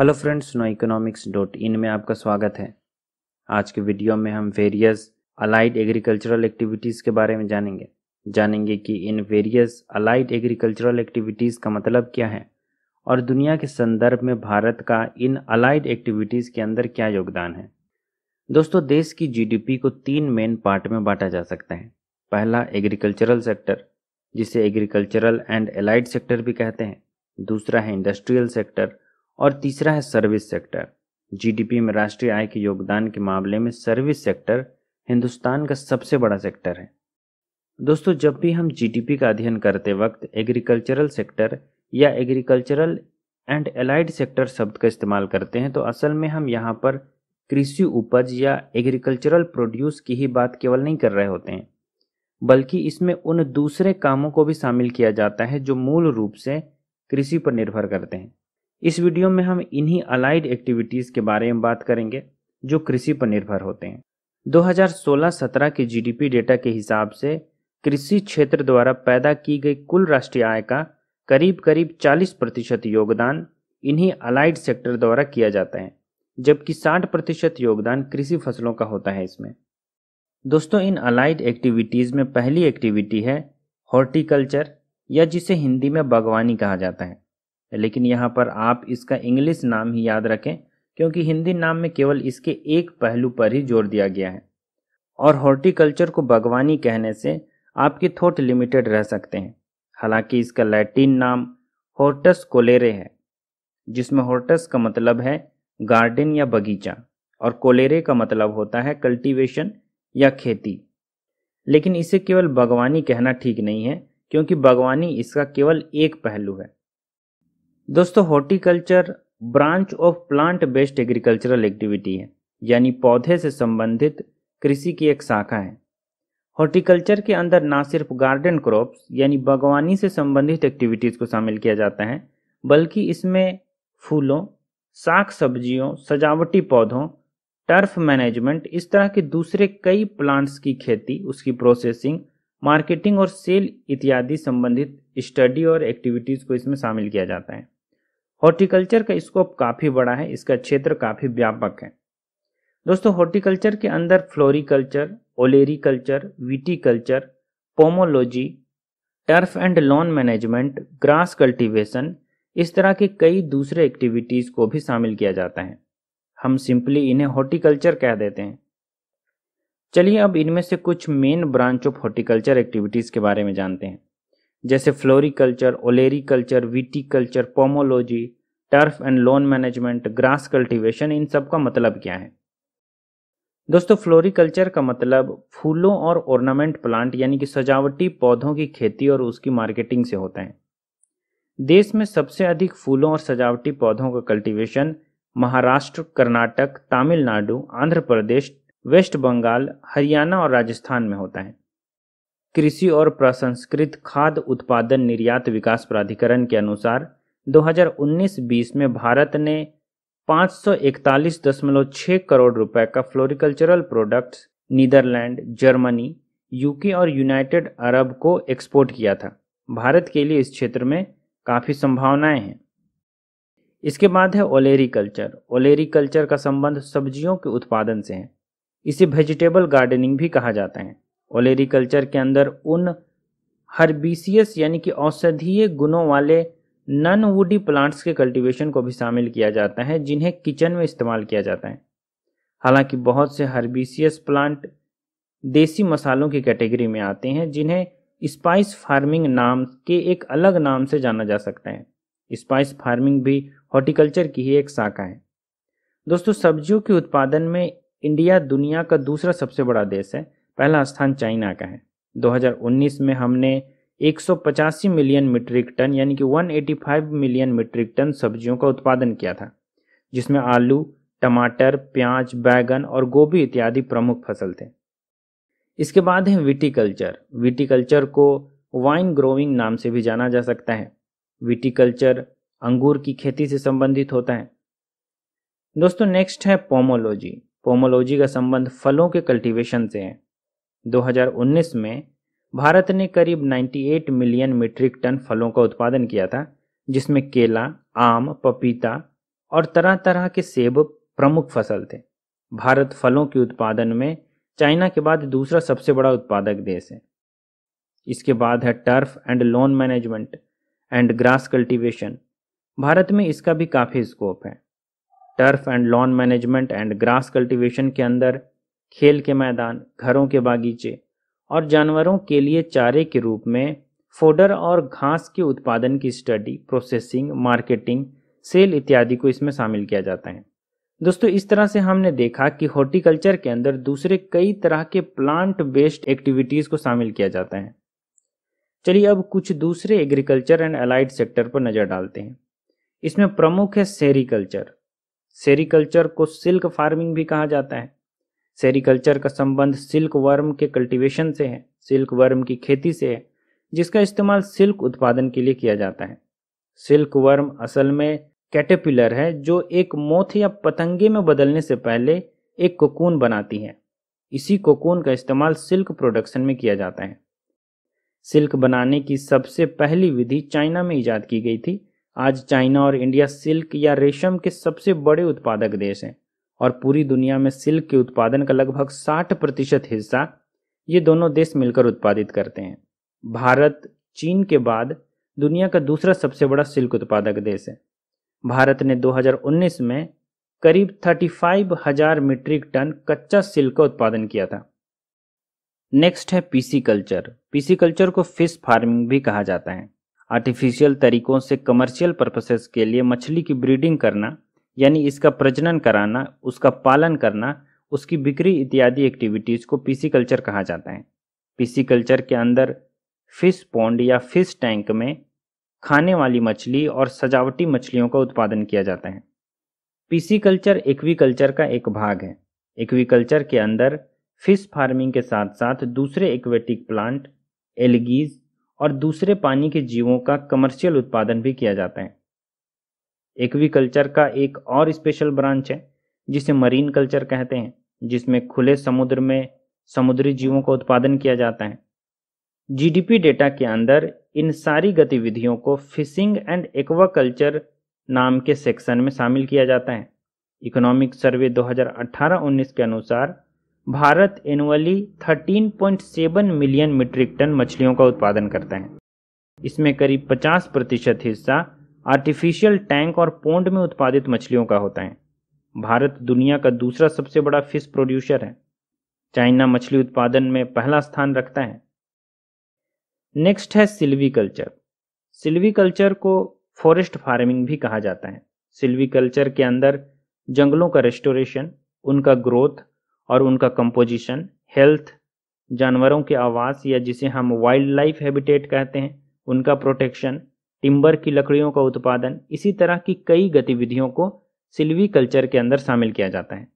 hello friends know economics dot in में आपका स्वागत है आज के वीडियो में हम वेरियस अलाइड एग्रीकल्चरल एक्टिविटीज़ के बारे में जानेंगे जानेंगे कि इन वेरियस अलाइड एग्रीकल्चरल एक्टिविटीज़ का मतलब क्या है और दुनिया के संदर्भ में भारत का इन अलाइड एक्टिविटीज़ के अंदर क्या योगदान है दोस्तों देश की जीडीपी को तीन मेन पार्ट में बांटा जा सकता है पहला एग्रीकल्चरल सेक्टर जिसे एग्रीकल्चरल एंड एलाइड सेक्टर भी कहते हैं दूसरा है इंडस्ट्रियल सेक्टर और तीसरा है सर्विस सेक्टर जीडीपी में राष्ट्रीय आय के योगदान के मामले में सर्विस सेक्टर हिंदुस्तान का सबसे बड़ा सेक्टर है दोस्तों जब भी हम जीडीपी का अध्ययन करते वक्त एग्रीकल्चरल सेक्टर या एग्रीकल्चरल एंड एलाइड सेक्टर शब्द का इस्तेमाल करते हैं तो असल में हम यहाँ पर कृषि उपज या एग्रीकल्चरल प्रोड्यूस की ही बात केवल नहीं कर रहे होते हैं बल्कि इसमें उन दूसरे कामों को भी शामिल किया जाता है जो मूल रूप से कृषि पर निर्भर करते हैं इस वीडियो में हम इन्हीं अलाइड एक्टिविटीज़ के बारे में बात करेंगे जो कृषि पर निर्भर होते हैं 2016-17 के जीडीपी डेटा के हिसाब से कृषि क्षेत्र द्वारा पैदा की गई कुल राष्ट्रीय आय का करीब करीब 40 प्रतिशत योगदान इन्हीं अलाइड सेक्टर द्वारा किया जाता है जबकि 60 प्रतिशत योगदान कृषि फसलों का होता है इसमें दोस्तों इन अलाइड एक्टिविटीज़ में पहली एक्टिविटी है हॉर्टिकल्चर या जिसे हिंदी में बागवानी कहा जाता है लेकिन यहाँ पर आप इसका इंग्लिश नाम ही याद रखें क्योंकि हिंदी नाम में केवल इसके एक पहलू पर ही जोर दिया गया है और हॉर्टिकल्चर को बागवानी कहने से आपके थॉट लिमिटेड रह सकते हैं हालांकि इसका लैटिन नाम हॉर्टस कोलेरे है जिसमें हॉर्टस का मतलब है गार्डन या बगीचा और कोलेरे का मतलब होता है कल्टीवेशन या खेती लेकिन इसे केवल बागवानी कहना ठीक नहीं है क्योंकि बागवानी इसका केवल एक पहलू है दोस्तों horticulture branch of plant based agricultural activity है यानी पौधे से संबंधित कृषि की एक शाखा है हॉर्टिकल्चर के अंदर ना सिर्फ गार्डन क्रॉप्स यानी बागवानी से संबंधित एक्टिविटीज़ को शामिल किया जाता है बल्कि इसमें फूलों साग सब्जियों सजावटी पौधों टर्फ मैनेजमेंट इस तरह के दूसरे कई प्लांट्स की खेती उसकी प्रोसेसिंग मार्केटिंग और सेल इत्यादि संबंधित स्टडी और एक्टिविटीज़ को इसमें शामिल किया जाता है हॉर्टिकल्चर का स्कोप काफ़ी बड़ा है इसका क्षेत्र काफ़ी व्यापक है दोस्तों हॉर्टिकल्चर के अंदर floriculture olericulture viticulture pomology turf and lawn management grass cultivation इस तरह के कई दूसरे एक्टिविटीज़ को भी शामिल किया जाता है हम सिंपली इन्हें हॉर्टिकल्चर कह देते हैं चलिए अब इनमें से कुछ main branch of horticulture activities के बारे में जानते हैं जैसे floriculture olericulture viticulture pomology turf and lawn management grass cultivation इन सब का मतलब क्या है दोस्तों फ्लोरिकल्चर का मतलब फूलों और ऑर्नामेंट प्लांट यानी कि सजावटी पौधों की खेती और उसकी मार्केटिंग से होता है देश में सबसे अधिक फूलों और सजावटी पौधों का कल्टीवेशन महाराष्ट्र कर्नाटक तमिलनाडु आंध्र प्रदेश वेस्ट बंगाल हरियाणा और राजस्थान में होता है कृषि और प्रसंस्कृत खाद्य उत्पादन निर्यात विकास प्राधिकरण के अनुसार 2019-20 में भारत ने 541.6 करोड़ रुपए का floricultural products Netherland Germany UK और यूनाइटेड अरब को एक्सपोर्ट किया था भारत के लिए इस क्षेत्र में काफ़ी संभावनाएं हैं इसके बाद है ओलेरी कल्चर ओलेरी कल्चर का संबंध सब्जियों के उत्पादन से है इसे वेजिटेबल गार्डनिंग भी कहा जाता है ओलेरिकल्चर के अंदर उन हर्बीसियस यानी कि औषधीय गुणों वाले नन वुडी प्लांट्स के कल्टीवेशन को भी शामिल किया जाता है जिन्हें किचन में इस्तेमाल किया जाता है हालांकि बहुत से हर्बीसियस प्लांट देसी मसालों की कैटेगरी में आते हैं जिन्हें स्पाइस फार्मिंग नाम के एक अलग नाम से जाना जा सकता है स्पाइस फार्मिंग भी हॉर्टिकल्चर की ही एक शाखा है दोस्तों सब्जियों के उत्पादन में इंडिया दुनिया का दूसरा सबसे बड़ा देश है पहला स्थान चाइना का है 2019 में हमने एक मिलियन मीट्रिक टन यानी कि 185 मिलियन मीट्रिक टन सब्जियों का उत्पादन किया था जिसमें आलू टमाटर प्याज बैगन और गोभी इत्यादि प्रमुख फसल थे इसके बाद है विटिकल्चर विटिकल्चर को वाइन ग्रोविंग नाम से भी जाना जा सकता है विटिकल्चर अंगूर की खेती से संबंधित होता है दोस्तों नेक्स्ट है पोमोलॉजी पोमोलॉजी का संबंध फलों के कल्टीवेशन से है 2019 में भारत ने करीब 98 मिलियन मीट्रिक टन फलों का उत्पादन किया था जिसमें केला आम पपीता और तरह तरह के सेब प्रमुख फसल थे भारत फलों के उत्पादन में चाइना के बाद दूसरा सबसे बड़ा उत्पादक देश है इसके बाद है turf and lawn management and grass cultivation Bharat में इसका भी काफ़ी स्कोप है turf and lawn management and grass cultivation के अंदर खेल के मैदान घरों के बागीचे और जानवरों के लिए चारे के रूप में फोडर और घास के उत्पादन की स्टडी प्रोसेसिंग मार्केटिंग सेल इत्यादि को इसमें शामिल किया जाता है दोस्तों इस तरह से हमने देखा कि हॉर्टिकल्चर के अंदर दूसरे कई तरह के प्लांट बेस्ड एक्टिविटीज़ को शामिल किया जाता है चलिए अब कुछ दूसरे एग्रीकल्चर एंड अलाइड सेक्टर पर नज़र डालते हैं इसमें प्रमुख है सेरिकल्चर सेरिकल्चर को सिल्क फार्मिंग भी कहा जाता है सेरिकल्चर का संबंध सिल्क वर्म के कल्टीवेशन से है सिल्क वर्म की खेती से है जिसका इस्तेमाल सिल्क उत्पादन के लिए किया जाता है सिल्क वर्म असल में कैटेपिलर है जो एक मोथ या पतंगे में बदलने से पहले एक कोकून बनाती है इसी कोकून का इस्तेमाल सिल्क प्रोडक्शन में किया जाता है सिल्क बनाने की सबसे पहली विधि चाइना में ईजाद की गई थी आज चाइना और इंडिया सिल्क या रेशम के सबसे बड़े उत्पादक देश हैं और पूरी दुनिया में सिल्क के उत्पादन का लगभग 60 प्रतिशत हिस्सा ये दोनों देश मिलकर उत्पादित करते हैं भारत चीन के बाद दुनिया का दूसरा सबसे बड़ा सिल्क उत्पादक देश है भारत ने 2019 में करीब 35,000 हजार मीट्रिक टन कच्चा सिल्क का उत्पादन किया था नेक्स्ट है पीसी कल्चर पीसी कल्चर को फिश फार्मिंग भी कहा जाता है आर्टिफिशियल तरीकों से कमर्शियल पर्पसेस के लिए मछली की ब्रीडिंग करना यानी इसका प्रजनन कराना उसका पालन करना उसकी बिक्री इत्यादि एक्टिविटीज़ को पीसी कल्चर कहा जाता है पीसी कल्चर के अंदर फिश पॉन्ड या फिश टैंक में खाने वाली मछली और सजावटी मछलियों का उत्पादन किया जाता है पीसी कल्चर एक्वीकल्चर का एक भाग है एक्वीकल्चर के अंदर फिश फार्मिंग के साथ साथ दूसरे एक्वेटिक प्लांट एलगीज और दूसरे पानी के जीवों का कमर्शियल उत्पादन भी किया जाता है एक्वीकल्चर का एक और स्पेशल ब्रांच है जिसे मरीन कल्चर कहते हैं जिसमें खुले समुद्र में समुद्री जीवों का उत्पादन किया जाता है जीडीपी डेटा के अंदर इन सारी गतिविधियों को फिशिंग एंड एक्वाकल्चर नाम के सेक्शन में शामिल किया जाता है इकोनॉमिक सर्वे 2018-19 के अनुसार Bharat annually 13.7 million metric ton मछलियों का उत्पादन करता है इसमें करीब 50 प्रतिशत हिस्सा आर्टिफिशियल टैंक और पोंड में उत्पादित मछलियों का होता है भारत दुनिया का दूसरा सबसे बड़ा फिश प्रोड्यूसर है चाइना मछली उत्पादन में पहला स्थान रखता है नेक्स्ट है सिल्वी कल्चर सिल्वी कल्चर को फॉरेस्ट फार्मिंग भी कहा जाता है सिल्वी कल्चर के अंदर जंगलों का रेस्टोरेशन उनका ग्रोथ और उनका कंपोजिशन हेल्थ जानवरों के आवास या जिसे हम वाइल्ड लाइफ हैबिटेट कहते हैं उनका प्रोटेक्शन टिम्बर की लकड़ियों का उत्पादन इसी तरह की कई गतिविधियों को सिल्वीकल्चर के अंदर शामिल किया जाता है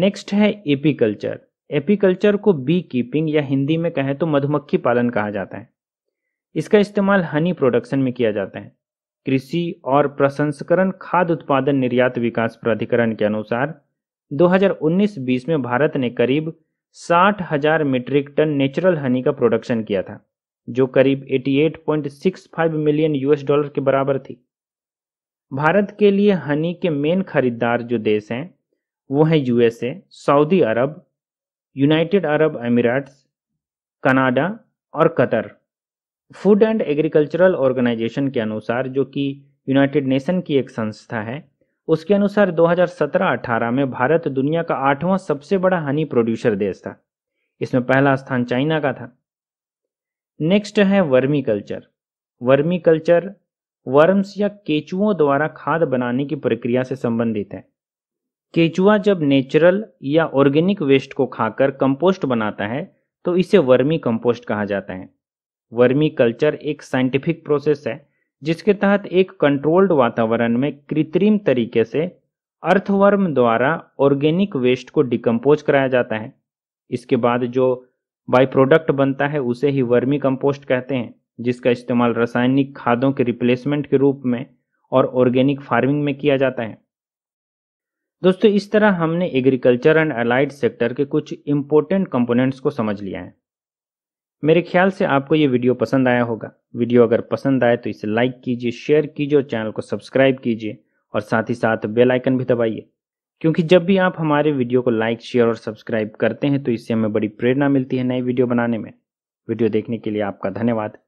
नेक्स्ट है एपीकल्चर एपीकल्चर को बी कीपिंग या हिंदी में कहें तो मधुमक्खी पालन कहा जाता है इसका इस्तेमाल हनी प्रोडक्शन में किया जाता है कृषि और प्रसंस्करण खाद्य उत्पादन निर्यात विकास प्राधिकरण के अनुसार 2019-20 में भारत ने करीब साठ हजार मीट्रिक टन नेचुरल हनी का प्रोडक्शन किया था जो करीब 88.65 मिलियन यूएस डॉलर के बराबर थी भारत के लिए हनी के मेन खरीदार जो देश हैं वो हैं USA Saudi Arab United Arab Emirates Canada और Qatar food and agricultural organization के अनुसार जो कि यूनाइटेड नेशन की एक संस्था है उसके अनुसार 2017-18 में भारत दुनिया का आठवां सबसे बड़ा हनी प्रोड्यूसर देश था इसमें पहला स्थान चाइना का था नेक्स्ट है vermiculture vermiculture worms या केचुओं द्वारा खाद बनाने की प्रक्रिया से संबंधित है केचुआ जब नेचुरल या ऑर्गेनिक वेस्ट को खाकर कंपोस्ट बनाता है तो इसे वर्मी कंपोस्ट कहा जाता है वर्मी कल्चर एक साइंटिफिक प्रोसेस है जिसके तहत एक कंट्रोल्ड वातावरण में कृत्रिम तरीके से अर्थवर्म द्वारा ऑर्गेनिक वेस्ट को डिकम्पोज कराया जाता है इसके बाद जो बाई प्रोडक्ट बनता है उसे ही वर्मी कंपोस्ट कहते हैं जिसका इस्तेमाल रासायनिक खादों के रिप्लेसमेंट के रूप में और ऑर्गेनिक फार्मिंग में किया जाता है दोस्तों इस तरह हमने एग्रीकल्चर एंड अलाइड सेक्टर के कुछ इंपॉर्टेंट कंपोनेंट्स को समझ लिया है मेरे ख्याल से आपको ये वीडियो पसंद आया होगा वीडियो अगर पसंद आए तो इसे लाइक कीजिए शेयर कीजिए और चैनल को सब्सक्राइब कीजिए और साथ ही साथ बेलाइकन भी दबाइए क्योंकि जब भी आप हमारे वीडियो को लाइक शेयर और सब्सक्राइब करते हैं तो इससे हमें बड़ी प्रेरणा मिलती है नई वीडियो बनाने में वीडियो देखने के लिए आपका धन्यवाद